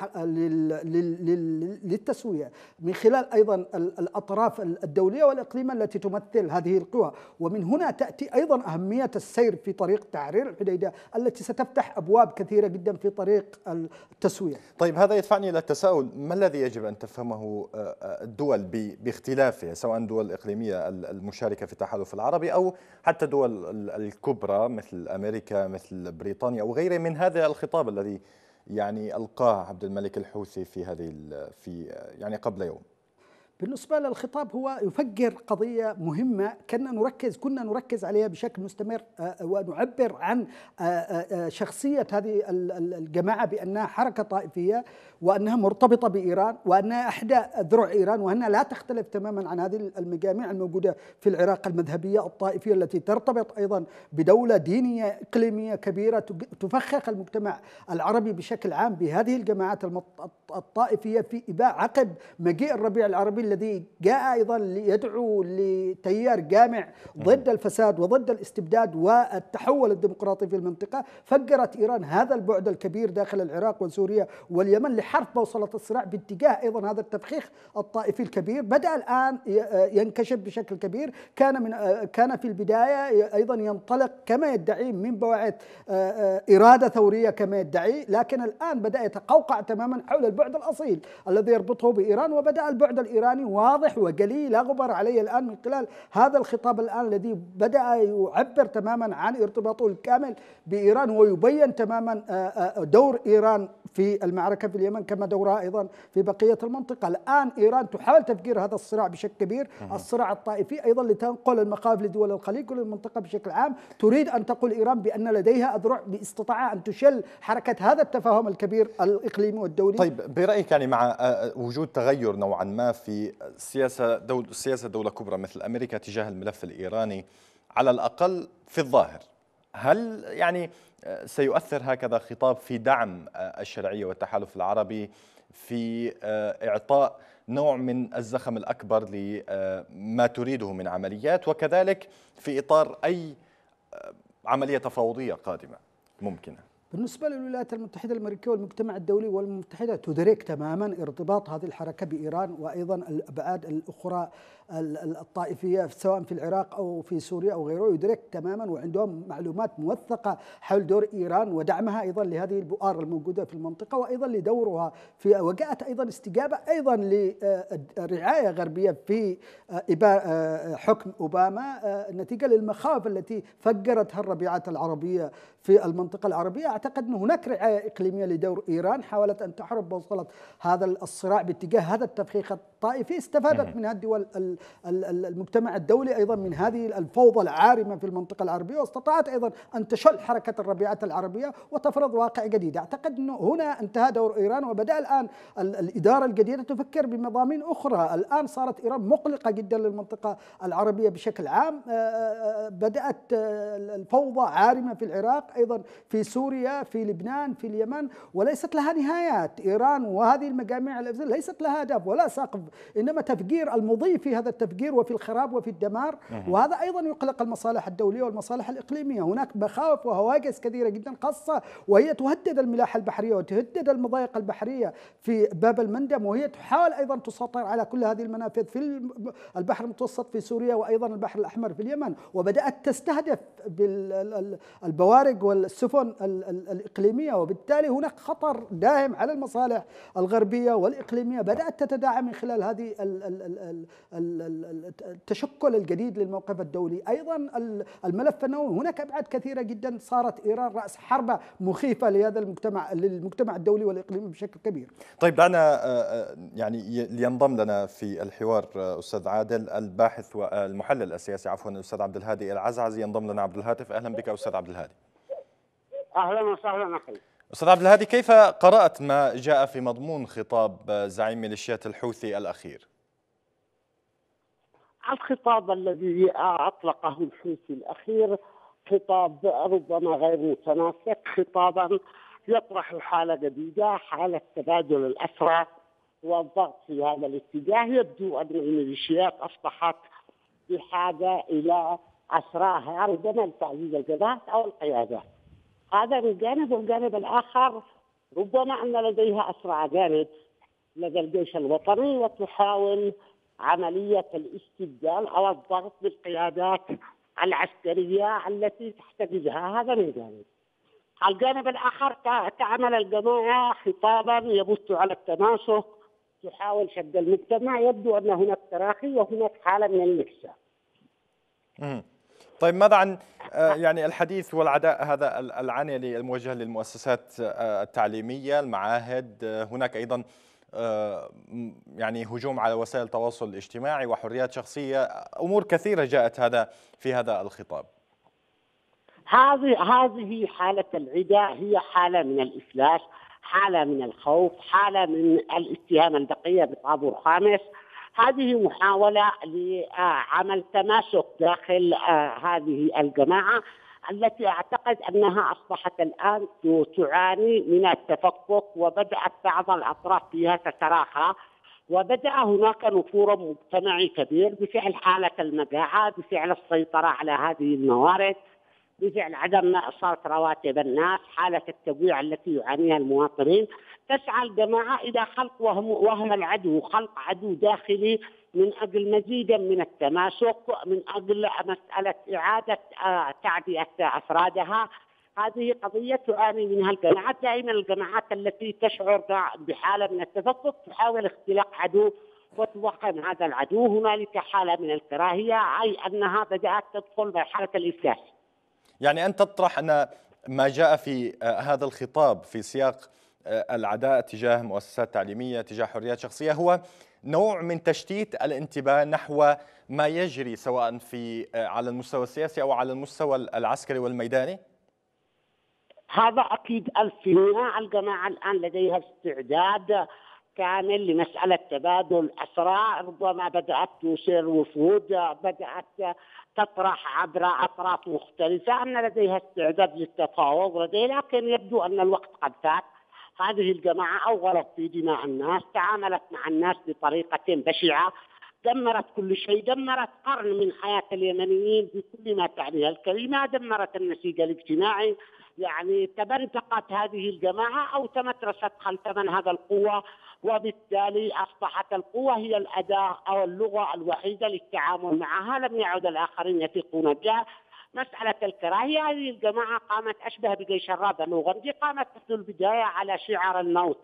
للتسوية من خلال أيضا الأطراف الدولية والإقليمية التي تمثل هذه القوى ومن هنا تأتي أيضا أهمية السير في طريق تحرير الحديدة التي ستفتح أبواب كثيرة جدا في طريق التسوية طيب هذا يدفعني إلى التساؤل ما الذي يجب أن تفهمه تقدمه آه، آه، الدول باختلافها سواء الدول الإقليمية المشاركة في التحالف العربي أو حتى الدول الكبرى مثل أمريكا مثل بريطانيا أو غيرها من هذا الخطاب الذي يعني ألقاه عبد الملك الحوثي في هذه في آه، يعني قبل يوم بالنسبة للخطاب هو يفجر قضية مهمة كنا نركز كنا نركز عليها بشكل مستمر آه، آه، ونعبر عن آه، شخصية هذه الجماعة بأنها حركة طائفية وأنها مرتبطة بإيران وأنها إحدى ذرع إيران وأنها لا تختلف تماما عن هذه المجاميع الموجودة في العراق المذهبية الطائفية التي ترتبط أيضا بدولة دينية إقليمية كبيرة تفخخ المجتمع العربي بشكل عام بهذه الجماعات الطائفية في إباء عقب مجيء الربيع العربي الذي جاء أيضا ليدعو لتيار جامع ضد الفساد وضد الاستبداد والتحول الديمقراطي في المنطقة فجرت إيران هذا البعد الكبير داخل العراق وسوريا واليمن لحرف بوصلة الصراع باتجاه أيضا هذا التفخيخ الطائفي الكبير بدأ الآن ينكشف بشكل كبير كان من كان في البداية أيضا ينطلق كما يدعي من بواعث آه، آه، إرادة ثورية كما يدعي لكن الآن بدأ يتقوقع تماما حول البعد الأصيل الذي يربطه بإيران وبدأ البعد الإيراني الثاني يعني واضح وقليل لا غبار عليه الآن من خلال هذا الخطاب الآن الذي بدأ يعبر تماما عن ارتباطه الكامل بإيران ويبين تماما آه، آه، دور إيران في المعركة في اليمن كما دورها أيضا في بقية المنطقة الآن إيران تحاول تفجير هذا الصراع بشكل كبير الصراع الطائفي أيضا لتنقل المخاوف لدول الخليج وللمنطقة بشكل عام تريد أن تقول إيران بأن لديها أذرع باستطاعة أن تشل حركة هذا التفاهم الكبير الإقليمي والدولي طيب برأيك يعني مع آه، آه، وجود تغير نوعا ما في سياسة دولة, سياسة دولة كبرى مثل أمريكا تجاه الملف الإيراني على الأقل في الظاهر هل يعني آه، سيؤثر هكذا خطاب في دعم آه، الشرعية والتحالف العربي في آه، إعطاء نوع من الزخم الأكبر لما تريده من عمليات وكذلك في إطار أي عملية تفاوضية قادمة ممكنة بالنسبة للولايات المتحدة الأمريكية والمجتمع الدولي والمتحدة تدرك تماما ارتباط هذه الحركة بإيران وأيضا الأبعاد الأخرى الطائفيه سواء في العراق او في سوريا او غيره يدرك تماما وعندهم معلومات موثقه حول دور ايران ودعمها ايضا لهذه البؤار الموجوده في المنطقه وايضا لدورها في وجاءت ايضا استجابه ايضا لرعايه آه، غربيه في آه، آه، حكم اوباما نتيجه للمخاوف التي فجرتها الربيعات العربيه في المنطقه العربيه اعتقد ان هناك رعايه اقليميه لدور ايران حاولت ان تحرب بوصلة هذا الصراع باتجاه هذا التفخيخ الطائفي استفادت منها الدول المجتمع الدولي أيضا من هذه الفوضى العارمة في المنطقة العربية واستطاعت أيضا أن تشل حركة الربيعات العربية وتفرض واقع جديد أعتقد أنه هنا انتهى دور إيران وبدأ الآن الإدارة الجديدة تفكر بمضامين أخرى الآن صارت إيران مقلقة جدا للمنطقة العربية بشكل عام آه، آه، بدأت آه، الفوضى عارمة في العراق أيضا في سوريا في لبنان في اليمن وليست لها نهايات إيران وهذه المجاميع ليست لها هدف ولا سقف إنما تفجير المضي في هذا هذا التفجير وفي الخراب وفي الدمار وهذا أيضا يقلق المصالح الدولية والمصالح الإقليمية هناك مخاوف وهواجس كثيرة جدا خاصة وهي تهدد الملاحة البحرية وتهدد المضايق البحرية في باب المندم وهي تحاول أيضا تسيطر على كل هذه المنافذ في البحر المتوسط في سوريا وأيضا البحر الأحمر في اليمن وبدأت تستهدف بالبوارق والسفن الإقليمية وبالتالي هناك خطر دائم على المصالح الغربية والإقليمية بدأت تتداعى من خلال هذه الـ الـ الـ الـ التشكل الجديد للموقف الدولي أيضا الملف النووي هناك أبعاد كثيرة جدا صارت إيران رأس حربة مخيفة لهذا المجتمع للمجتمع الدولي والإقليمي بشكل كبير طيب دعنا آه، آه، يعني لينضم لنا في الحوار آه، أستاذ عادل الباحث والمحلل السياسي عفوا الأستاذ عبد الهادي العزعزي ينضم لنا عبد الهاتف أهلا بك أستاذ عبد الهادي أهلا وسهلا أخي أستاذ عبد الهادي كيف قرأت ما جاء في مضمون خطاب زعيم ميليشيات الحوثي الأخير؟ الخطاب الذي اطلقه الحوثي الاخير خطاب ربما غير متناسق خطابا يطرح حاله جديده حاله تبادل الاسرى والضغط في هذا الاتجاه يبدو ان الميليشيات اصبحت بحاجه الى اسراها ربما لتعزيز الجبهات او القياده هذا من جانب والجانب الاخر ربما ان لديها اسرى جانب لدى الجيش الوطني وتحاول عملية الاستبدال على الضغط بالقيادات العسكرية التي تحتجزها هذا من جانب الجانب الآخر تعمل الجماعة خطابا يبث على التناسق تحاول شد المجتمع يبدو أن هناك تراخي وهناك حالة من المكسة طيب ماذا عن آه، يعني الحديث والعداء هذا العاني الموجه للمؤسسات آه، التعليمية المعاهد آه، هناك أيضا آه، يعني هجوم على وسائل التواصل الاجتماعي وحريات شخصية أمور كثيرة جاءت هذا في هذا الخطاب هذه هذه حالة العداء هي حالة من الإفلاس حالة من الخوف حالة من الاتهام البقية بطابور خامس هذه محاولة لعمل تماسك داخل آه، هذه الجماعة التي اعتقد انها اصبحت الان تعاني من التفكك وبدات بعض الاطراف فيها تتراخى وبدا هناك نفور مجتمعي كبير بفعل حاله المجاعه بفعل السيطره على هذه الموارد بفعل عدم ما رواتب الناس حالة التجويع التي يعانيها المواطنين تسعى الجماعة إلى خلق وهم, وهم العدو خلق عدو داخلي من أجل مزيدا من التماسك من أجل مسألة إعادة آه، تعبئة أفرادها هذه قضية تعاني منها الجماعات دائما الجماعات التي تشعر بحالة من التفكك تحاول اختلاق عدو وتوهم هذا العدو هنالك حالة من الكراهية أي أنها بدأت تدخل مرحلة الإفلاس يعني أنت تطرح أن ما جاء في آه، هذا الخطاب في سياق آه، العداء تجاه مؤسسات تعليمية تجاه حريات شخصية هو نوع من تشتيت الانتباه نحو ما يجري سواء في آه، على المستوى السياسي أو على المستوى العسكري والميداني هذا أكيد ألف في المئة الجماعة الآن لديها استعداد كامل لمسألة تبادل أسرى ربما بدأت تشير وفود بدأت تطرح عبر أطراف مختلفة أن لديها استعداد للتفاوض لديها لكن يبدو أن الوقت قد فات هذه الجماعة أوغلت في دماء الناس تعاملت مع الناس بطريقة بشعة دمرت كل شيء دمرت قرن من حياة اليمنيين بكل ما تعنيها الكلمة دمرت النسيج الاجتماعي يعني تبنتقت هذه الجماعة أو تمترست خلف هذا القوة وبالتالي أصبحت القوة هي الأداة أو اللغة الوحيدة للتعامل معها لم يعد الآخرين يثقون بها مسألة الكراهية هذه الجماعة قامت أشبه بجيش الرابع الأوغندي قامت منذ البداية على شعار الموت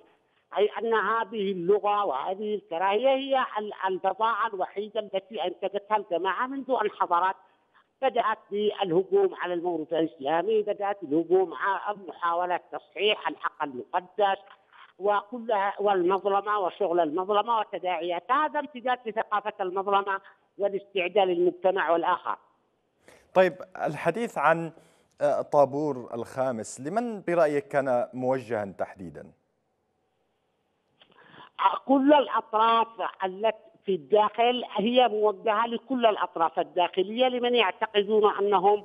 أي أن هذه اللغة وهذه الكراهية هي البضاعة الوحيدة التي أنتجتها الجماعة منذ أن حضرت بدأت بالهجوم على الموروث الإسلامي بدأت الهجوم على محاولة تصحيح الحق المقدس وكلها والمظلمه وشغل المظلمه وتداعيات هذا امتداد لثقافه المظلمه والاستعداد للمجتمع والاخر. طيب الحديث عن آه، طابور الخامس لمن برايك كان موجها تحديدا؟ كل الاطراف التي في الداخل هي موجهه لكل الاطراف الداخليه لمن يعتقدون انهم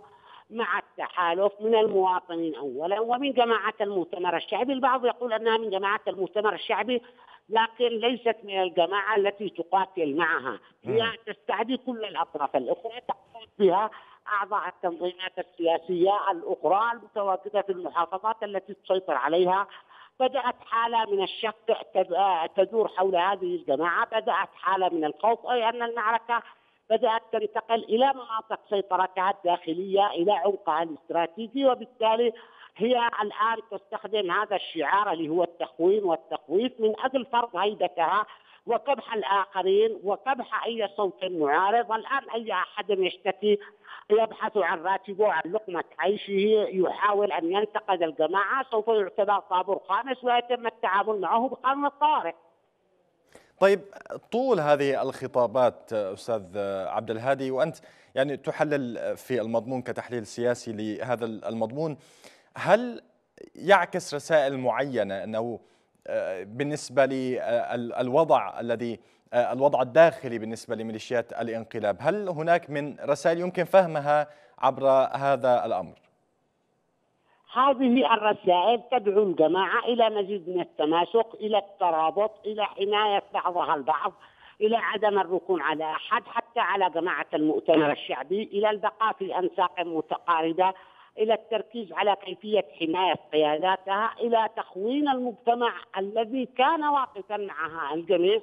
مع التحالف من المواطنين اولا ومن جماعه المؤتمر الشعبي، البعض يقول انها من جماعه المؤتمر الشعبي لكن ليست من الجماعه التي تقاتل معها، هي تستعدي كل الاطراف الاخرى تقصد بها اعضاء التنظيمات السياسيه الاخرى المتواجده في المحافظات التي تسيطر عليها بدأت حالة من الشك تدور حول هذه الجماعة بدأت حالة من الخوف أي أن المعركة بدأت تنتقل إلى مناطق سيطرتها الداخلية إلى عمقها الاستراتيجي وبالتالي هي الآن تستخدم هذا الشعار اللي هو التخوين والتخويف من أجل فرض هيبتها وقبح الآخرين وقبح أي صوت معارض الآن أي أحد يشتكي يبحث عن راتبه عن لقمة عيشه يحاول أن ينتقد الجماعة سوف يعتبر طابور خامس ويتم التعامل معه بقانون الطارئ طيب طول هذه الخطابات استاذ عبد الهادي وانت يعني تحلل في المضمون كتحليل سياسي لهذا المضمون هل يعكس رسائل معينه انه آه، بالنسبه للوضع آه، الذي آه، الوضع الداخلي بالنسبه لميليشيات الانقلاب، هل هناك من رسائل يمكن فهمها عبر هذا الامر؟ هذه الرسائل تدعو الجماعة إلى مزيد من التماسك إلى الترابط إلى حماية بعضها البعض إلى عدم الركون على أحد حتى على جماعة المؤتمر الشعبي إلى البقاء في أنساق متقاربة إلى التركيز على كيفية حماية قياداتها إلى تخوين المجتمع الذي كان واقفا معها الجميع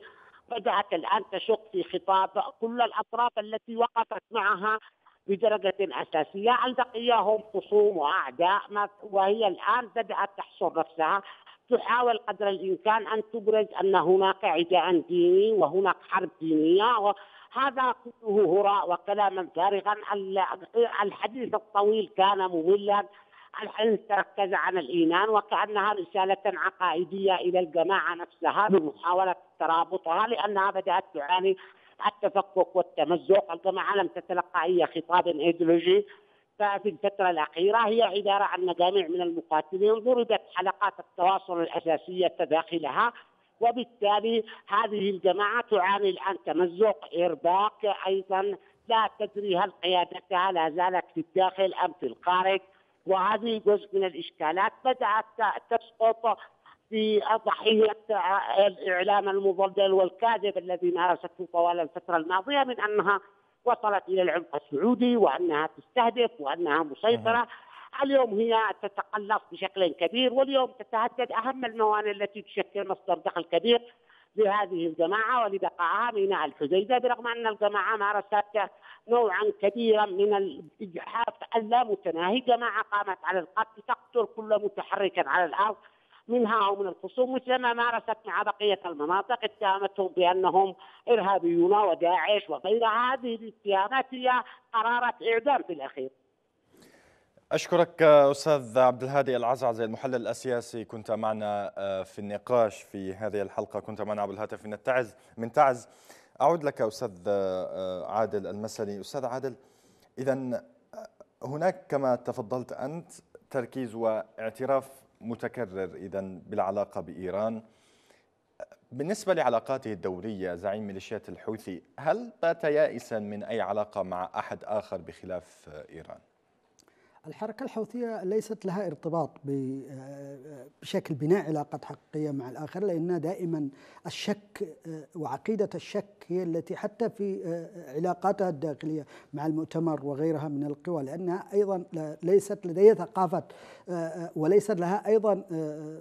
بدأت الآن تشق في خطاب كل الأطراف التي وقفت معها بدرجة أساسية البقية خصوم وأعداء وهي الآن بدأت تحصر نفسها تحاول قدر الإمكان أن تبرز أن هناك عداء ديني وهناك حرب دينية وهذا كله هراء وكلاما فارغا الحديث الطويل كان مملا الحديث تركز عن الإيمان وكأنها رسالة عقائدية إلى الجماعة نفسها بمحاولة ترابطها لأنها بدأت تعاني التفكك والتمزق عندما علم تتلقى اي خطاب ايديولوجي ففي الفترة الأخيرة هي عبارة عن مجاميع من المقاتلين ضربت حلقات التواصل الأساسية داخلها وبالتالي هذه الجماعة تعاني الآن تمزق إرباك أيضا لا تدري هل قيادتها لا زالت في الداخل أم في الخارج وهذه جزء من الإشكالات بدأت تسقط في ضحية الإعلام المضلل والكاذب الذي مارسته طوال الفترة الماضية من أنها وصلت إلى العمق السعودي وأنها تستهدف وأنها مسيطرة اليوم هي تتقلص بشكل كبير واليوم تتهدد أهم الموانئ التي تشكل مصدر دخل كبير لهذه الجماعة ولبقائها ميناء الحديدة برغم أن الجماعة مارست نوعا كبيرا من الإجحاف اللا متناهي جماعة قامت على القتل تقتل كل متحرك على الأرض منها ومن الخصوم مثلما مارست مع بقية المناطق اتهمتهم بأنهم إرهابيون وداعش وغيرها هذه الاتهامات هي قرارة إعدام في الأخير أشكرك أستاذ عبد الهادي العزعزي المحلل السياسي كنت معنا آه، في النقاش في هذه الحلقة كنت معنا عبر الهاتف من تعز من تعز أعود لك أستاذ آه، آه، عادل المسلي أستاذ عادل إذا هناك كما تفضلت أنت تركيز واعتراف متكرر إذا بالعلاقة بإيران بالنسبة لعلاقاته الدولية زعيم ميليشيات الحوثي هل بات يائسا من أي علاقة مع أحد آخر بخلاف إيران؟ الحركة الحوثية ليست لها ارتباط بشكل بناء علاقات حقيقية مع الآخر لأن دائما الشك وعقيدة الشك هي التي حتى في علاقاتها الداخلية مع المؤتمر وغيرها من القوى لأنها أيضا ليست لديها ثقافة وليس لها أيضا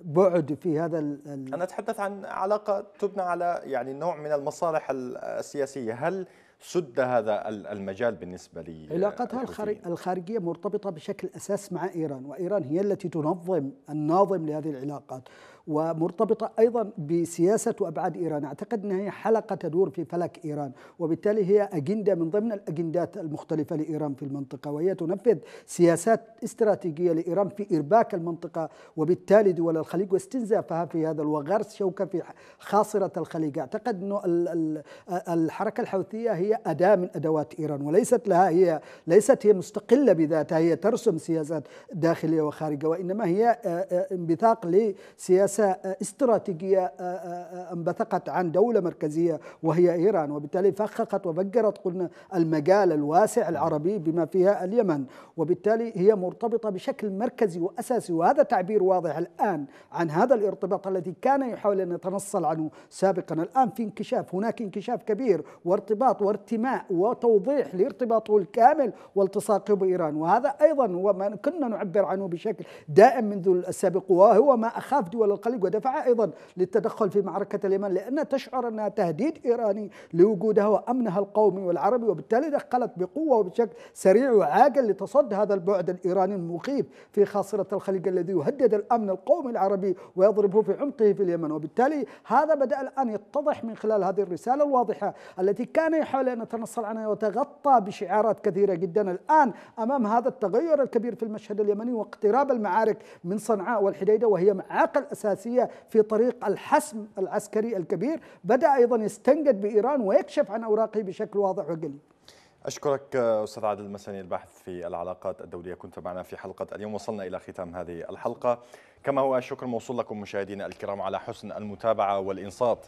بعد في هذا أنا أتحدث عن علاقة تبنى على يعني نوع من المصالح السياسية هل سد هذا المجال بالنسبة لي آه، علاقتها الخارجية مرتبطة بشكل أساس مع إيران وإيران هي التي تنظم الناظم لهذه العلاقات ومرتبطة أيضا بسياسة وأبعاد إيران أعتقد أنها هي حلقة تدور في فلك إيران وبالتالي هي أجندة من ضمن الأجندات المختلفة لإيران في المنطقة وهي تنفذ سياسات استراتيجية لإيران في إرباك المنطقة وبالتالي دول الخليج واستنزافها في هذا وغرس شوكة في خاصرة الخليج أعتقد أنه الحركة الحوثية هي أداة من أدوات إيران وليست لها هي ليست هي مستقلة بذاتها هي ترسم سياسات داخلية وخارجة وإنما هي آه، آه، انبثاق لسياسة سياسة استراتيجية آه، آه، آه، انبثقت عن دولة مركزية وهي إيران وبالتالي فخقت وفجرت قلنا المجال الواسع العربي بما فيها اليمن وبالتالي هي مرتبطة بشكل مركزي وأساسي وهذا تعبير واضح الآن عن هذا الارتباط الذي كان يحاول أن يتنصل عنه سابقا الآن في انكشاف هناك انكشاف كبير وارتباط وارتماء وتوضيح لارتباطه الكامل والتصاقه بإيران وهذا أيضا هو ما كنا نعبر عنه بشكل دائم منذ السابق وهو ما أخاف دول الخليج ودفع أيضا للتدخل في معركة اليمن لأنها تشعر أنها تهديد إيراني لوجودها وأمنها القومي والعربي وبالتالي دخلت بقوة وبشكل سريع وعاجل لتصد هذا البعد الإيراني المخيف في خاصرة الخليج الذي يهدد الأمن القومي العربي ويضربه في عمقه في اليمن وبالتالي هذا بدأ الآن يتضح من خلال هذه الرسالة الواضحة التي كان يحاول أن يتنصل عنها وتغطى بشعارات كثيرة جدا الآن أمام هذا التغير الكبير في المشهد اليمني واقتراب المعارك من صنعاء والحديدة وهي معاقل أساسية الأساسية في طريق الحسم العسكري الكبير بدأ أيضا يستنجد بإيران ويكشف عن أوراقه بشكل واضح وجلي أشكرك أستاذ عادل المسني الباحث في العلاقات الدولية كنت معنا في حلقة اليوم وصلنا إلى ختام هذه الحلقة كما هو الشكر موصول لكم مشاهدينا الكرام على حسن المتابعة والإنصات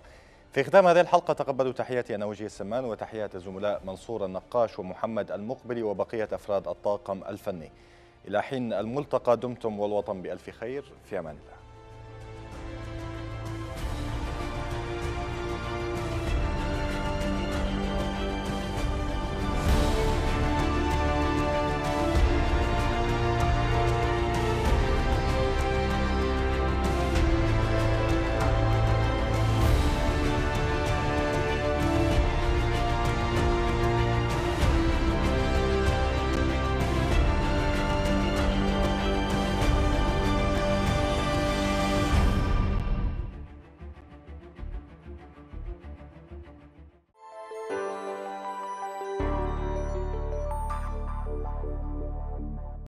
في ختام هذه الحلقة تقبلوا تحياتي أنا وجيه السمان وتحيات الزملاء منصور النقاش ومحمد المقبلي وبقية أفراد الطاقم الفني إلى حين الملتقى دمتم والوطن بألف خير في أمان الله